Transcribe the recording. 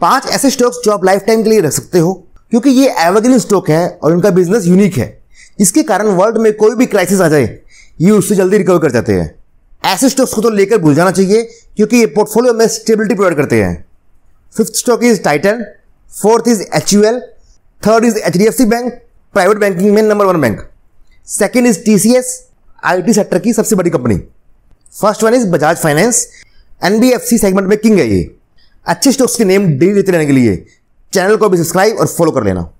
पांच ऐसे स्टॉक्स जो आप लाइफ टाइम के लिए रख सकते हो क्योंकि ये एवरग्रीन स्टॉक है और उनका बिजनेस यूनिक है इसके कारण वर्ल्ड में कोई भी क्राइसिस आ जाए ये उससे जल्दी रिकवर कर जाते हैं ऐसे स्टॉक्स को तो लेकर भूल जाना चाहिए क्योंकि ये पोर्टफोलियो में स्टेबिलिटी प्रोवाइड करते हैं fifth stock is Titan fourth is H U L third is H D F C bank private banking में number one bank second is T C S I T sector की सबसे बड़ी कंपनी first one is Bajaj finance NBFC segment में king है ये अच्छे stocks के नेम डेली देते रहने के लिए चैनल को भी सब्सक्राइब और फॉलो कर लेना